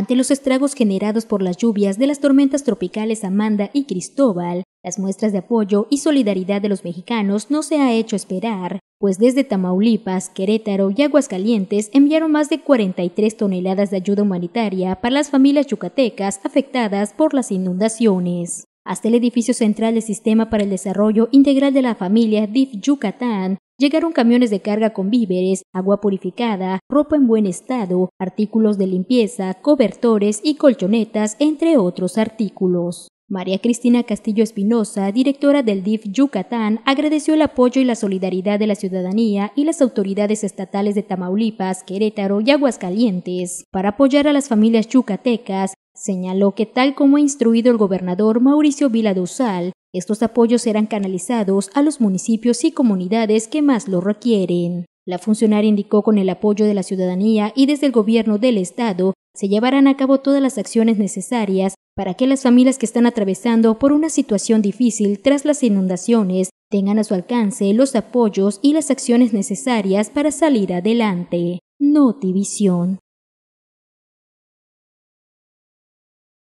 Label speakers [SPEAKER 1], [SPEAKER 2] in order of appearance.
[SPEAKER 1] Ante los estragos generados por las lluvias de las tormentas tropicales Amanda y Cristóbal, las muestras de apoyo y solidaridad de los mexicanos no se ha hecho esperar, pues desde Tamaulipas, Querétaro y Aguascalientes enviaron más de 43 toneladas de ayuda humanitaria para las familias yucatecas afectadas por las inundaciones. Hasta el edificio central del Sistema para el Desarrollo Integral de la Familia DIF Yucatán Llegaron camiones de carga con víveres, agua purificada, ropa en buen estado, artículos de limpieza, cobertores y colchonetas, entre otros artículos. María Cristina Castillo Espinosa, directora del DIF Yucatán, agradeció el apoyo y la solidaridad de la ciudadanía y las autoridades estatales de Tamaulipas, Querétaro y Aguascalientes para apoyar a las familias yucatecas. Señaló que tal como ha instruido el gobernador Mauricio Vila Dosal, estos apoyos serán canalizados a los municipios y comunidades que más lo requieren. La funcionaria indicó con el apoyo de la ciudadanía y desde el gobierno del Estado se llevarán a cabo todas las acciones necesarias para que las familias que están atravesando por una situación difícil tras las inundaciones tengan a su alcance los apoyos y las acciones necesarias para salir adelante. Notivisión.